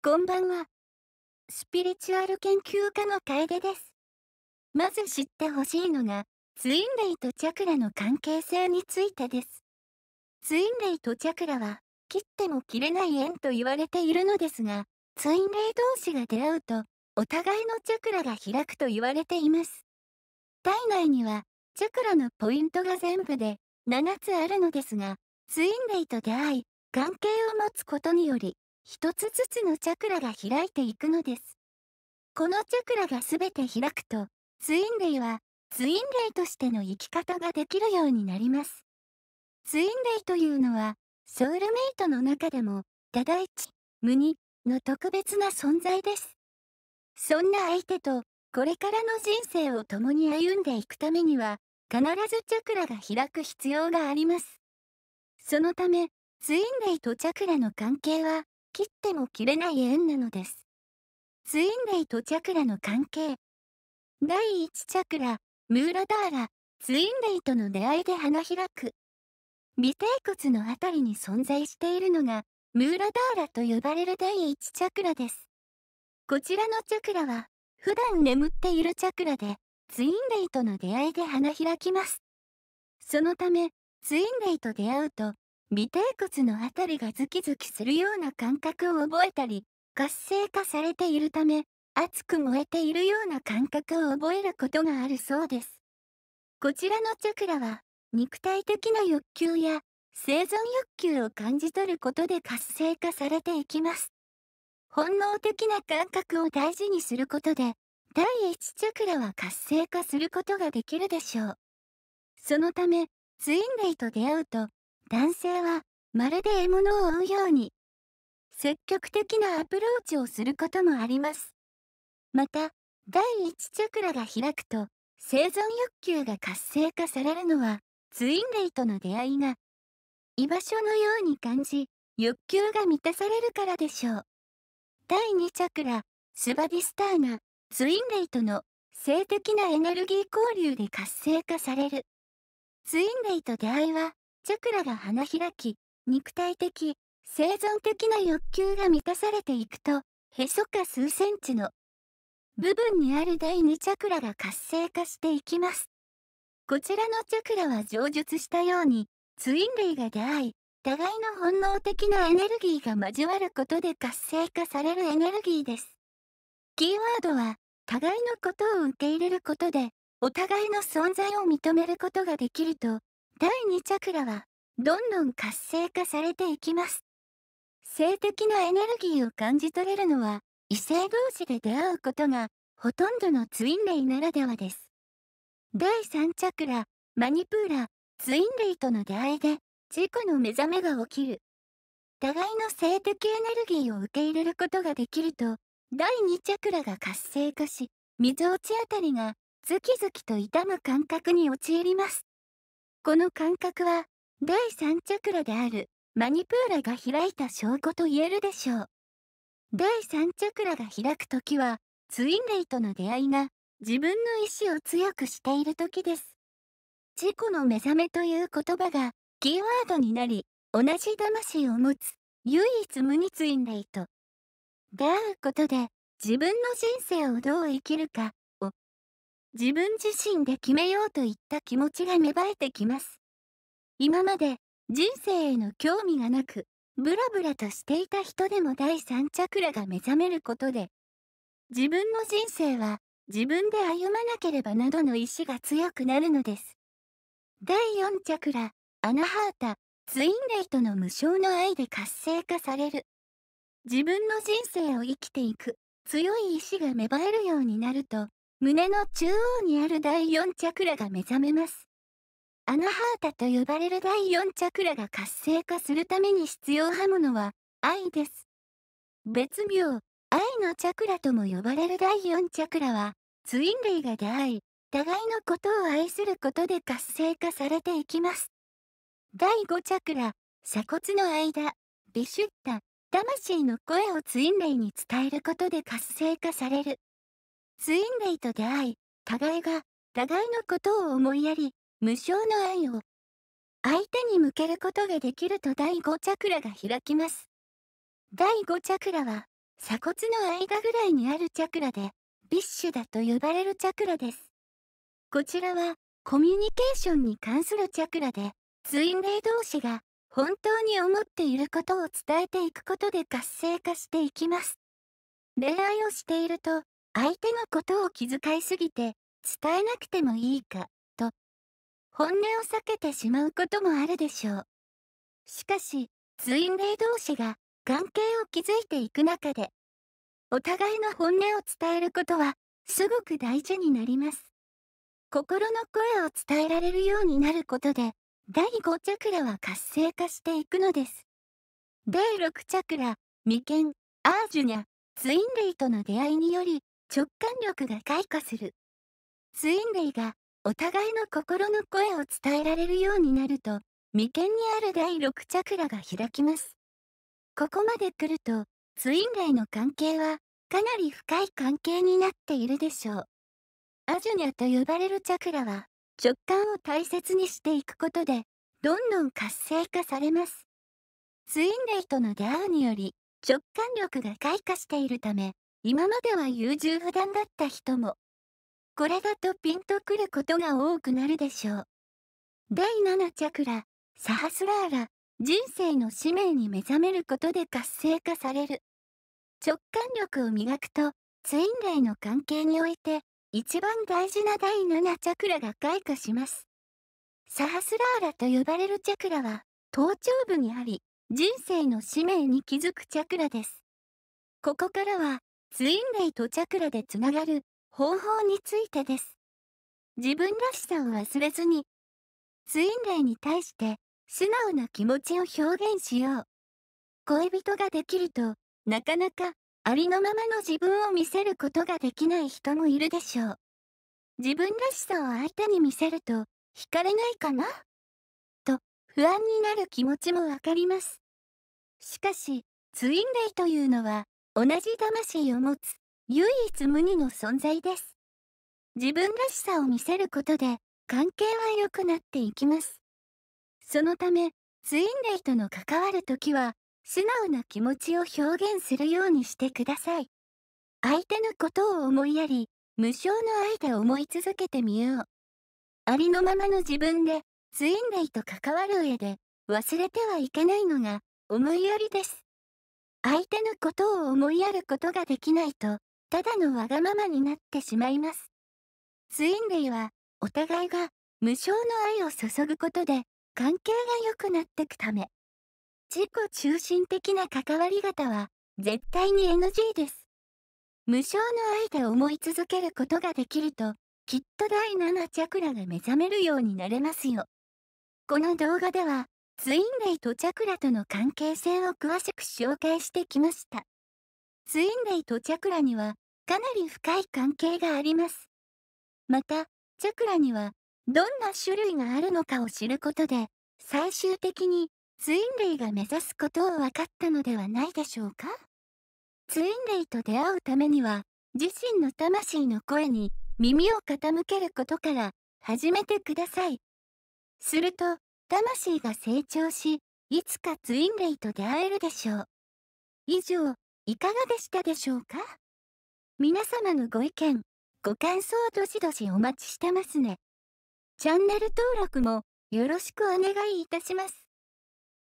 こんばんは。スピリチュアル研究家の楓です。まず知ってほしいのが、ツインレイとチャクラの関係性についてです。ツインレイとチャクラは、切っても切れない縁と言われているのですが、ツインレイ同士が出会うと、お互いのチャクラが開くと言われています。体内には、チャクラのポイントが全部で7つあるのですが、ツインレイと出会い、関係を持つことにより、一つずつのチャクラが開いていくのです。このチャクラがすべて開くと、ツインレイは、ツインレイとしての生き方ができるようになります。ツインレイというのは、ソウルメイトの中でも、ダダイチ、ムニの特別な存在です。そんな相手と、これからの人生を共に歩んでいくためには、必ずチャクラが開く必要があります。そのため、ツインレイとチャクラの関係は、切っても切れない縁なのです。ツインレイとチャクラの関係。第1チャクラ、ムーラダーラ、ツインレイとの出会いで花開く。尾低骨のあたりに存在しているのが、ムーラダーラと呼ばれる第1チャクラです。こちらのチャクラは、普段眠っているチャクラで、ツインレイとの出会いで花開きます。そのため、ツインレイと出会うと、尾低骨のあたりがズキズキするような感覚を覚えたり、活性化されているため、熱く燃えているような感覚を覚えることがあるそうです。こちらのチャクラは、肉体的な欲求や生存欲求を感じ取ることで活性化されていきます。本能的な感覚を大事にすることで、第一チャクラは活性化することができるでしょう。そのため、ツインレイと出会うと、男性はまるで獲物を追うように積極的なアプローチをすることもあります。また第1チャクラが開くと生存欲求が活性化されるのはツインレイとの出会いが居場所のように感じ欲求が満たされるからでしょう。第2チャクラスバディスターがツインレイとの性的なエネルギー交流で活性化される。ツインレイと出会いはチャクラが花開き、肉体的、生存的な欲求が満たされていくと、へそか数センチの部分にある第2チャクラが活性化していきます。こちらのチャクラは上述したように、ツイン類が出会い、互いの本能的なエネルギーが交わることで活性化されるエネルギーです。キーワードは、互いのことを受け入れることで、お互いの存在を認めることができると、第2チャクラはどんどん活性化されていきます。性的なエネルギーを感じ取れるのは異性同士で出会うことがほとんどのツインレイならではです。第3チャクラ、マニプーラ、ツインレイとの出会いで自己の目覚めが起きる。互いの性的エネルギーを受け入れることができると、第2チャクラが活性化し、溝落ちあたりがズキズキと痛む感覚に陥ります。この感覚は第3チャクラであるマニプーラが開いた証拠と言えるでしょう第3チャクラが開く時はツインレイとの出会いが自分の意志を強くしている時です自己の目覚めという言葉がキーワードになり同じ魂を持つ唯一無二ツインレイと出会うことで自分の人生をどう生きるか自分自身で決めようといった気持ちが芽生えてきます。今まで人生への興味がなく、ブラブラとしていた人でも第三チャクラが目覚めることで、自分の人生は自分で歩まなければなどの意志が強くなるのです。第4チャクラ、アナハータ、ツインレイとの無償の愛で活性化される。自分の人生を生きていく強い意志が芽生えるようになると、胸の中央にある第4チャクラが目覚めます。アナハータと呼ばれる第4チャクラが活性化するために必要刃物は愛です。別名、愛のチャクラとも呼ばれる第4チャクラは、ツイン類が出会い、互いのことを愛することで活性化されていきます。第5チャクラ、鎖骨の間、ビシュッタ、魂の声をツイン類に伝えることで活性化される。ツインレイと出会い、互いが互いのことを思いやり、無償の愛を相手に向けることができると第5チャクラが開きます。第5チャクラは鎖骨の間ぐらいにあるチャクラで、ビッシュだと呼ばれるチャクラです。こちらはコミュニケーションに関するチャクラで、ツインレイ同士が本当に思っていることを伝えていくことで活性化していきます。恋愛をしていると、相手のことを気遣いすぎて伝えなくてもいいかと本音を避けてしまうこともあるでしょうしかしツインレイ同士が関係を築いていく中でお互いの本音を伝えることはすごく大事になります心の声を伝えられるようになることで第5チャクラは活性化していくのです第6チャクラ眉間アージュニャツインレイとの出会いにより直感力が開花する。ツインレイがお互いの心の声を伝えられるようになると、眉間にある第6チャクラが開きます。ここまで来ると、ツインレイの関係はかなり深い関係になっているでしょう。アジュニャと呼ばれるチャクラは直感を大切にしていくことで、どんどん活性化されます。ツインレイとの出会うにより直感力が開花しているため、今までは優柔不断だった人も、これだとピンとくることが多くなるでしょう。第7チャクラ、サハスラーラ、人生の使命に目覚めることで活性化される。直感力を磨くと、ツインレイの関係において、一番大事な第7チャクラが開花します。サハスラーラと呼ばれるチャクラは、頭頂部にあり、人生の使命に気づくチャクラです。ここからは、ツインレイとチャクラでつながる方法についてです。自分らしさを忘れずに、ツインレイに対して素直な気持ちを表現しよう。恋人ができると、なかなかありのままの自分を見せることができない人もいるでしょう。自分らしさを相手に見せると、惹かれないかなと、不安になる気持ちもわかります。しかし、ツインレイというのは、同じ魂を持つ唯一無二の存在です。自分らしさを見せることで関係は良くなっていきます。そのため、ツインレイとの関わる時は、素直な気持ちを表現するようにしてください。相手のことを思いやり、無償の愛で思い続けてみよう。ありのままの自分で、ツインレイと関わる上で、忘れてはいけないのが、思いやりです。相手のことを思いやることができないと、ただのわがままになってしまいます。ツインレイは、お互いが無償の愛を注ぐことで、関係が良くなっていくため、自己中心的な関わり方は、絶対に NG です。無償の愛で思い続けることができると、きっと第7チャクラが目覚めるようになれますよ。この動画では、ツインレイとチャクラとの関係性を詳しく紹介してきました。ツインレイとチャクラにはかなり深い関係があります。また、チャクラにはどんな種類があるのかを知ることで、最終的にツインレイが目指すことを分かったのではないでしょうかツインレイと出会うためには、自身の魂の声に耳を傾けることから始めてください。すると、魂が成長し、いつかツインレイと出会えるでしょう。以上、いかがでしたでしょうか皆様のご意見、ご感想どしどしお待ちしてますね。チャンネル登録もよろしくお願いいたします。